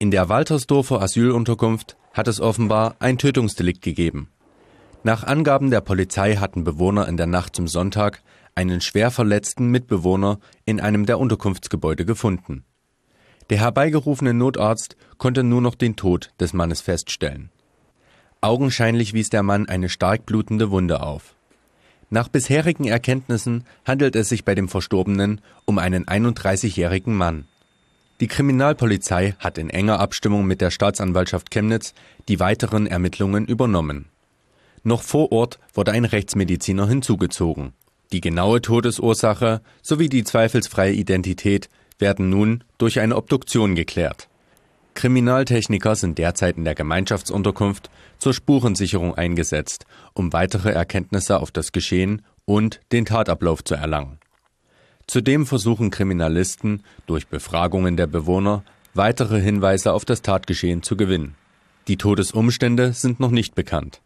In der Waltersdorfer Asylunterkunft hat es offenbar ein Tötungsdelikt gegeben. Nach Angaben der Polizei hatten Bewohner in der Nacht zum Sonntag einen schwer verletzten Mitbewohner in einem der Unterkunftsgebäude gefunden. Der herbeigerufene Notarzt konnte nur noch den Tod des Mannes feststellen. Augenscheinlich wies der Mann eine stark blutende Wunde auf. Nach bisherigen Erkenntnissen handelt es sich bei dem Verstorbenen um einen 31-jährigen Mann. Die Kriminalpolizei hat in enger Abstimmung mit der Staatsanwaltschaft Chemnitz die weiteren Ermittlungen übernommen. Noch vor Ort wurde ein Rechtsmediziner hinzugezogen. Die genaue Todesursache sowie die zweifelsfreie Identität werden nun durch eine Obduktion geklärt. Kriminaltechniker sind derzeit in der Gemeinschaftsunterkunft zur Spurensicherung eingesetzt, um weitere Erkenntnisse auf das Geschehen und den Tatablauf zu erlangen. Zudem versuchen Kriminalisten durch Befragungen der Bewohner weitere Hinweise auf das Tatgeschehen zu gewinnen. Die Todesumstände sind noch nicht bekannt